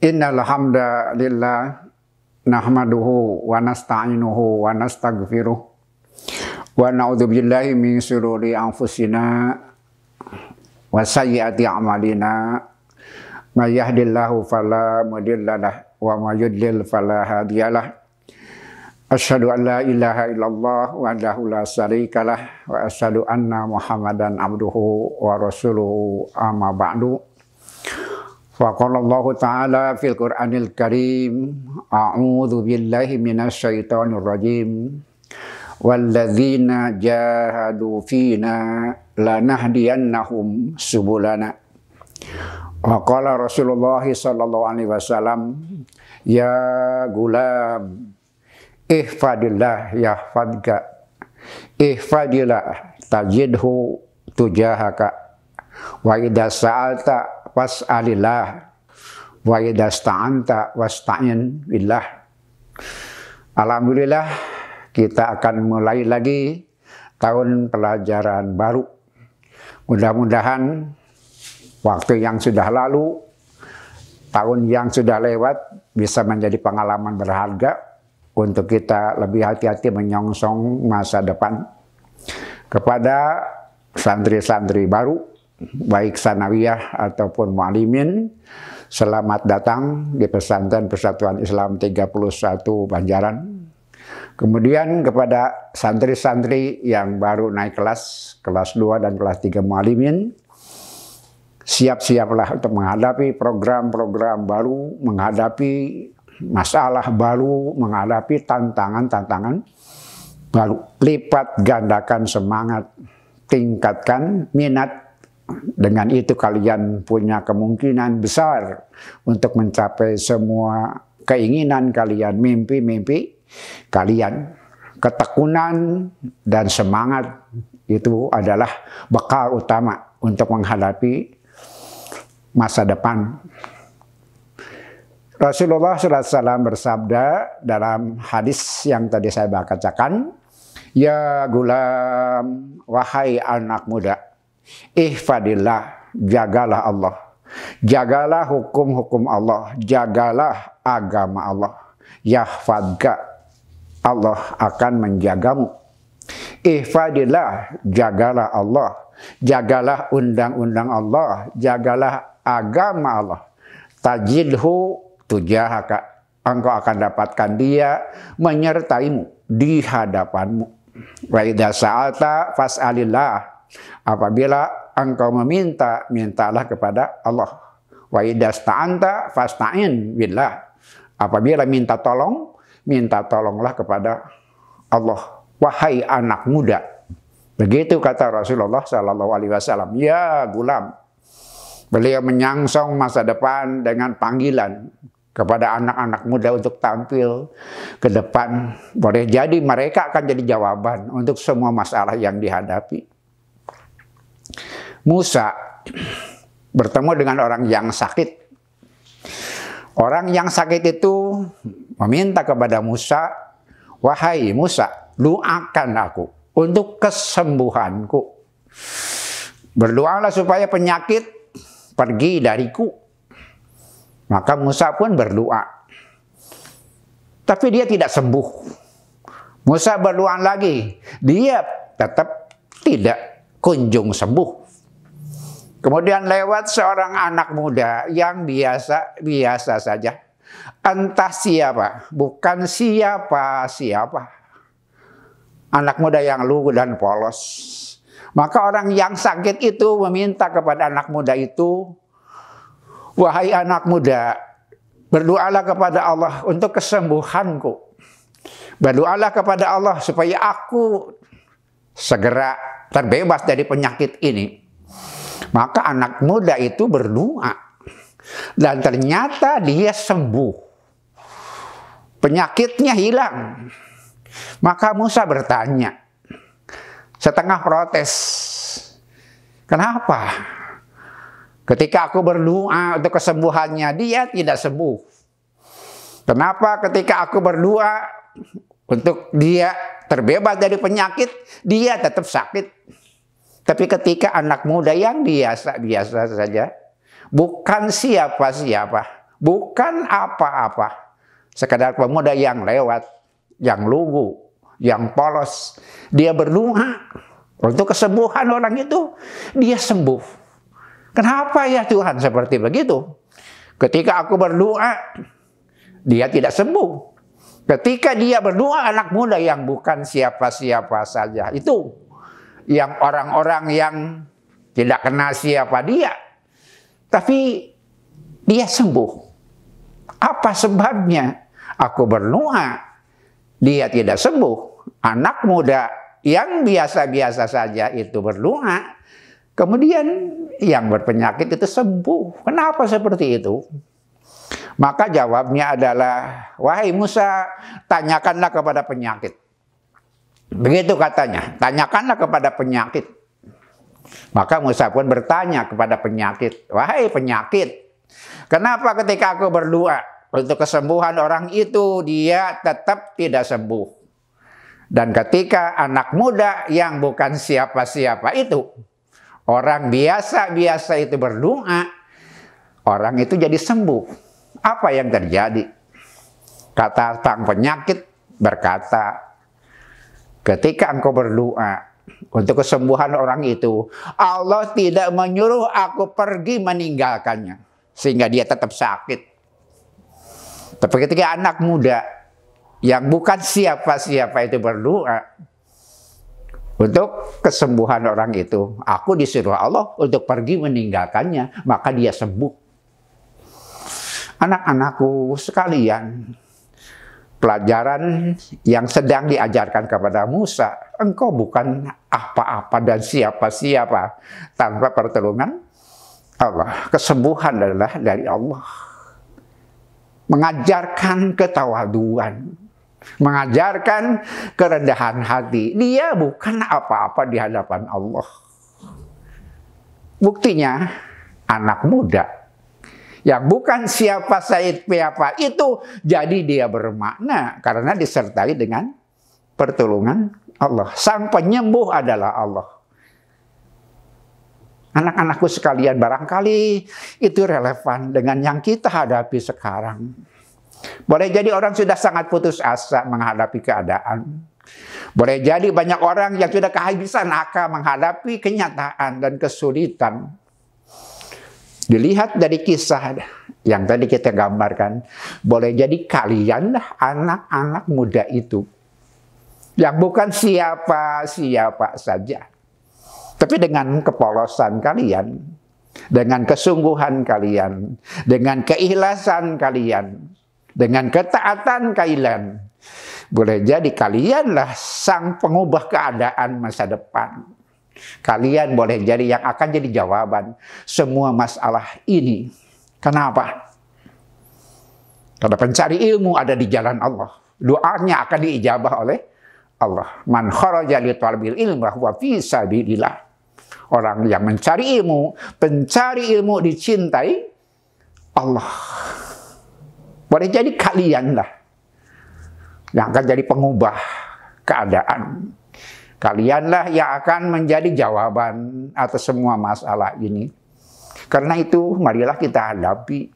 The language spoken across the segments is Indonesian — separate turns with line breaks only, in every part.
Innal hamda lillah nahmaduhu wa nasta'inuhu wa nastaghfiruh wa na'udzubillahi min syururi anfusina wa sayyiati a'malina may yahdillahu fala mudhillalah wa may yudlil fala hadiyalah asyhadu an la ilaha illallah wahdahu la syarikalah wa asyhadu anna muhammadan abduhu wa rasuluhu amma ba'du وقال الله تعالى في القرآن الكريم أعوذ بالله من الشيطان الرجيم والذين جاهدوا فينا لنهدينهم سبلنا وقال رسول الله صلى الله عليه وسلم يا غلام ihfadillah yahfadka ihfadillah tajidhu tujahaka wa idza sa'alta was'alillah wa idasta'anta wasta'in billah. Alhamdulillah kita akan mulai lagi tahun pelajaran baru. Mudah-mudahan waktu yang sudah lalu, tahun yang sudah lewat bisa menjadi pengalaman berharga untuk kita lebih hati-hati menyongsong masa depan. Kepada santri-santri baru baik sanawiyah ataupun mualimin. Selamat datang di Pesantren Persatuan Islam 31 Banjaran. Kemudian kepada santri-santri yang baru naik kelas, kelas 2 dan kelas 3 mualimin, siap-siaplah untuk menghadapi program-program baru, menghadapi masalah baru, menghadapi tantangan-tantangan baru. Lipat gandakan semangat, tingkatkan minat dengan itu kalian punya kemungkinan besar untuk mencapai semua keinginan kalian, mimpi-mimpi kalian. Ketekunan dan semangat itu adalah bekal utama untuk menghadapi masa depan. Rasulullah SAW bersabda dalam hadis yang tadi saya bacakan, Ya gulam, wahai anak muda, Ihfadillah, jagalah Allah. Jagalah hukum-hukum Allah, jagalah agama Allah. Yahfadka, Allah akan menjagamu. Ihfadillah, jagalah Allah. Jagalah undang-undang Allah, jagalah agama Allah. Tajidhu tujahaka. Engkau akan dapatkan dia menyertaimu di hadapanmu. Wa idza sa'alta fas'alillah Apabila engkau meminta, mintalah kepada Allah. Wa idasta'anta fasta'in billah. Apabila minta tolong, minta tolonglah kepada Allah. Wahai anak muda. Begitu kata Rasulullah Sallallahu Alaihi Wasallam. Ya gulam. Beliau menyangsong masa depan dengan panggilan kepada anak-anak muda untuk tampil ke depan. Boleh jadi mereka akan jadi jawaban untuk semua masalah yang dihadapi. Musa bertemu dengan orang yang sakit. Orang yang sakit itu meminta kepada Musa, "Wahai Musa, doakan aku untuk kesembuhanku. Berdoalah supaya penyakit pergi dariku." Maka Musa pun berdoa. Tapi dia tidak sembuh. Musa berdoa lagi, dia tetap tidak kunjung sembuh. Kemudian lewat seorang anak muda yang biasa biasa saja. Entah siapa, bukan siapa siapa. Anak muda yang lugu dan polos. Maka orang yang sakit itu meminta kepada anak muda itu, "Wahai anak muda, berdoalah kepada Allah untuk kesembuhanku. Berdoalah kepada Allah supaya aku segera terbebas dari penyakit ini, maka anak muda itu berdoa dan ternyata dia sembuh. Penyakitnya hilang. Maka Musa bertanya, setengah protes, kenapa? Ketika aku berdoa untuk kesembuhannya, dia tidak sembuh. Kenapa ketika aku berdoa untuk dia terbebas dari penyakit, dia tetap sakit. Tapi ketika anak muda yang biasa-biasa saja, bukan siapa-siapa, bukan apa-apa, sekadar pemuda yang lewat, yang lugu, yang polos, dia berdoa untuk kesembuhan orang itu, dia sembuh. Kenapa ya Tuhan seperti begitu? Ketika aku berdoa, dia tidak sembuh. Ketika dia berdoa anak muda yang bukan siapa-siapa saja itu yang orang-orang yang tidak kenal siapa dia. Tapi dia sembuh. Apa sebabnya? Aku berdoa dia tidak sembuh. Anak muda yang biasa-biasa saja itu berdoa. Kemudian yang berpenyakit itu sembuh. Kenapa seperti itu? Maka jawabnya adalah, wahai Musa, tanyakanlah kepada penyakit. Begitu katanya, tanyakanlah kepada penyakit. Maka Musa pun bertanya kepada penyakit, wahai penyakit, kenapa ketika aku berdoa untuk kesembuhan orang itu, dia tetap tidak sembuh? Dan ketika anak muda yang bukan siapa-siapa itu, orang biasa-biasa itu berdoa, orang itu jadi sembuh. Apa yang terjadi? Kata sang penyakit berkata, ketika engkau berdoa untuk kesembuhan orang itu, Allah tidak menyuruh aku pergi meninggalkannya. Sehingga dia tetap sakit. Tapi ketika anak muda yang bukan siapa-siapa itu berdoa, untuk kesembuhan orang itu, aku disuruh Allah untuk pergi meninggalkannya, maka dia sembuh. Anak-anakku sekalian, pelajaran yang sedang diajarkan kepada Musa, engkau bukan apa-apa dan siapa-siapa tanpa pertolongan Allah. Kesembuhan adalah dari Allah. Mengajarkan ketawaduan, mengajarkan kerendahan hati. Dia bukan apa-apa di hadapan Allah. Buktinya anak muda yang bukan siapa Said siapa itu jadi dia bermakna karena disertai dengan pertolongan Allah. Sang penyembuh adalah Allah. Anak-anakku sekalian barangkali itu relevan dengan yang kita hadapi sekarang. Boleh jadi orang sudah sangat putus asa menghadapi keadaan. Boleh jadi banyak orang yang sudah kehabisan akal menghadapi kenyataan dan kesulitan. Dilihat dari kisah yang tadi kita gambarkan, boleh jadi kalian anak-anak muda itu yang bukan siapa-siapa saja. Tapi dengan kepolosan kalian, dengan kesungguhan kalian, dengan keikhlasan kalian, dengan ketaatan kalian, boleh jadi kalianlah sang pengubah keadaan masa depan. Kalian boleh jadi yang akan jadi jawaban semua masalah ini. Kenapa? Karena pencari ilmu ada di jalan Allah. Doanya akan diijabah oleh Allah. Man kharaja li talbil ilmi wa fi sabilillah. Orang yang mencari ilmu, pencari ilmu dicintai Allah. Boleh jadi kalianlah yang akan jadi pengubah keadaan Kalianlah yang akan menjadi jawaban atas semua masalah ini. Karena itu, marilah kita hadapi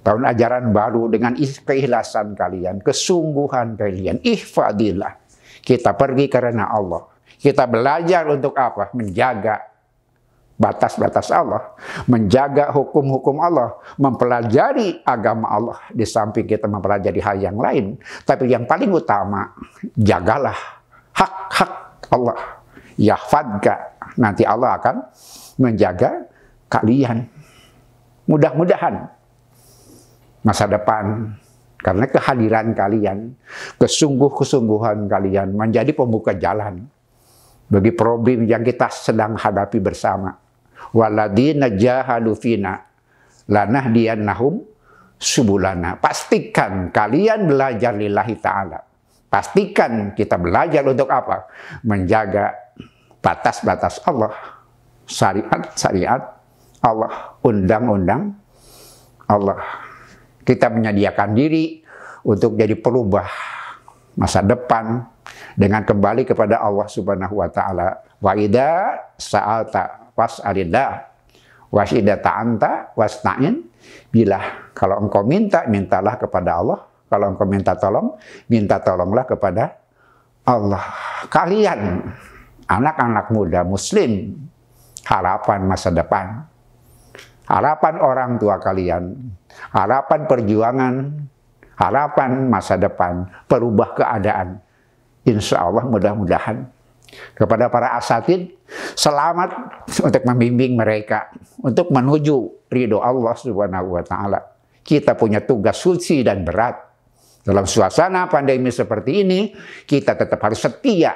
tahun ajaran baru dengan keikhlasan kalian, kesungguhan kalian, ihfadillah. Kita pergi karena Allah. Kita belajar untuk apa? Menjaga batas-batas Allah, menjaga hukum-hukum Allah, mempelajari agama Allah di samping kita mempelajari hal yang lain. Tapi yang paling utama, jagalah hak-hak Allah. Yahfadka, nanti Allah akan menjaga kalian. Mudah-mudahan masa depan karena kehadiran kalian, kesungguh-kesungguhan kalian menjadi pembuka jalan bagi problem yang kita sedang hadapi bersama. Waladina jahalu fina lanahdiyannahum subulana. Pastikan kalian belajar lillahi ta'ala. Pastikan kita belajar untuk apa? Menjaga batas-batas Allah. Syariat-syariat Allah. Undang-undang Allah. Kita menyediakan diri untuk jadi perubah masa depan dengan kembali kepada Allah Subhanahu wa taala. Wa idza sa'alta Was was taanta, anta tain. bilah. Kalau engkau minta, mintalah kepada Allah. Kalau engkau minta tolong, minta tolonglah kepada Allah. Kalian, anak-anak muda muslim, harapan masa depan. Harapan orang tua kalian, harapan perjuangan, harapan masa depan, perubah keadaan. Insya Allah mudah-mudahan kepada para asatid selamat untuk membimbing mereka untuk menuju ridho Allah Subhanahu wa taala. Kita punya tugas suci dan berat. Dalam suasana pandemi seperti ini, kita tetap harus setia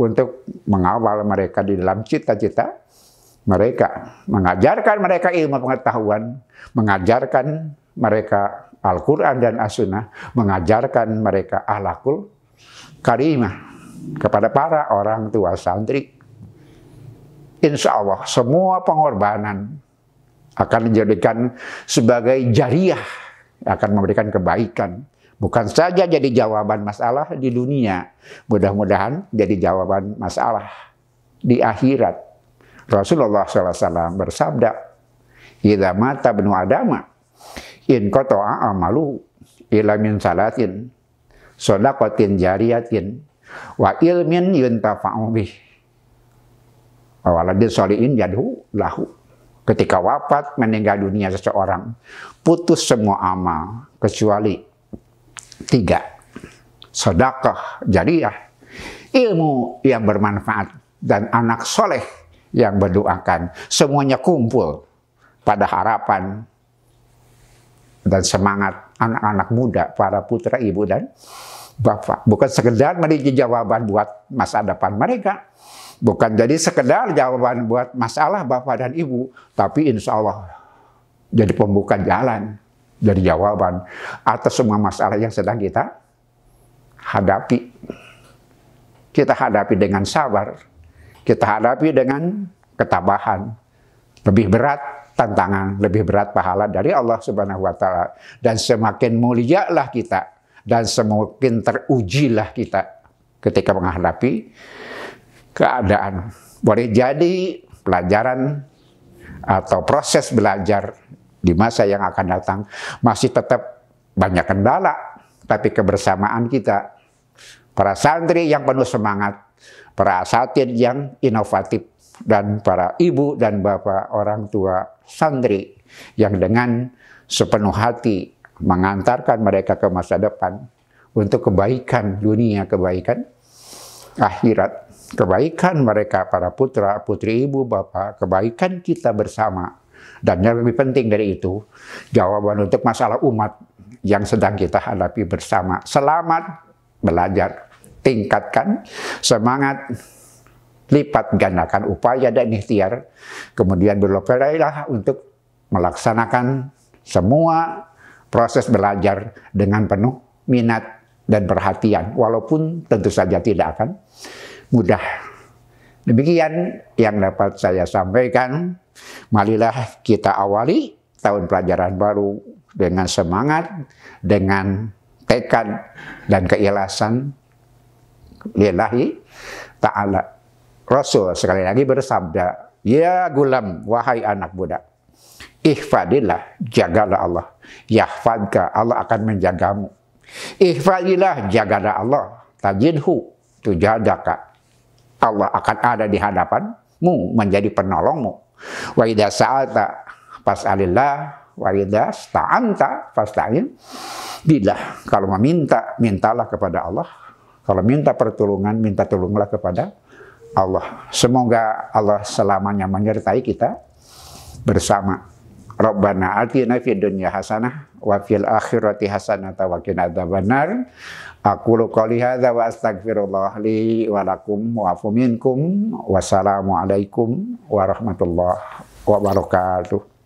untuk mengawal mereka di dalam cita-cita mereka, mengajarkan mereka ilmu pengetahuan, mengajarkan mereka Al-Quran dan As-Sunnah, mengajarkan mereka ahlakul karimah, kepada para orang tua santri. Insya Allah semua pengorbanan akan dijadikan sebagai jariah, akan memberikan kebaikan. Bukan saja jadi jawaban masalah di dunia, mudah-mudahan jadi jawaban masalah di akhirat. Rasulullah SAW bersabda, "Idza mata benua Adama, in kotoa amalu ila min salatin, sodakotin jariatin, wa ilmin yuntafa'u bih waladin solihin yadhu lahu ketika wafat meninggal dunia seseorang putus semua amal kecuali tiga sedekah jariah ilmu yang bermanfaat dan anak soleh yang berdoakan semuanya kumpul pada harapan dan semangat anak-anak muda para putra ibu dan Bapak. Bukan sekedar memiliki jawaban buat masa depan mereka. Bukan jadi sekedar jawaban buat masalah Bapak dan Ibu. Tapi insya Allah jadi pembuka jalan. Jadi jawaban atas semua masalah yang sedang kita hadapi. Kita hadapi dengan sabar. Kita hadapi dengan ketabahan. Lebih berat tantangan lebih berat pahala dari Allah Subhanahu wa taala dan semakin mulialah kita dan semakin terujilah kita ketika menghadapi keadaan. Boleh jadi pelajaran atau proses belajar di masa yang akan datang masih tetap banyak kendala, tapi kebersamaan kita, para santri yang penuh semangat, para asatid yang inovatif, dan para ibu dan bapak orang tua santri yang dengan sepenuh hati mengantarkan mereka ke masa depan untuk kebaikan dunia, kebaikan akhirat, kebaikan mereka para putra, putri ibu, bapak, kebaikan kita bersama. Dan yang lebih penting dari itu, jawaban untuk masalah umat yang sedang kita hadapi bersama. Selamat belajar, tingkatkan semangat, lipat gandakan upaya dan ikhtiar, kemudian berlopelailah untuk melaksanakan semua proses belajar dengan penuh minat dan perhatian, walaupun tentu saja tidak akan mudah. Demikian yang dapat saya sampaikan. Marilah kita awali tahun pelajaran baru dengan semangat, dengan tekad dan keikhlasan lillahi ta'ala. Rasul sekali lagi bersabda, Ya gulam, wahai anak budak, Ihfadillah, jagalah Allah. Yahfadka, Allah akan menjagamu. Ihfadillah, jagalah Allah. Tajidhu, tujadaka. Allah akan ada di hadapanmu, menjadi penolongmu. Wa idha sa'ata, fas'alillah, wa idha sta'anta, fasta'in. Billah, kalau meminta, mintalah kepada Allah. Kalau minta pertolongan, minta tolonglah kepada Allah. Semoga Allah selamanya menyertai kita bersama. Rabbana atina fid dunya hasanah wa fil akhirati hasanah wa qina adzabannar. aku qawli hadza wa astaghfirullah li wa lakum wa afu minkum. Wassalamualaikum warahmatullahi wabarakatuh.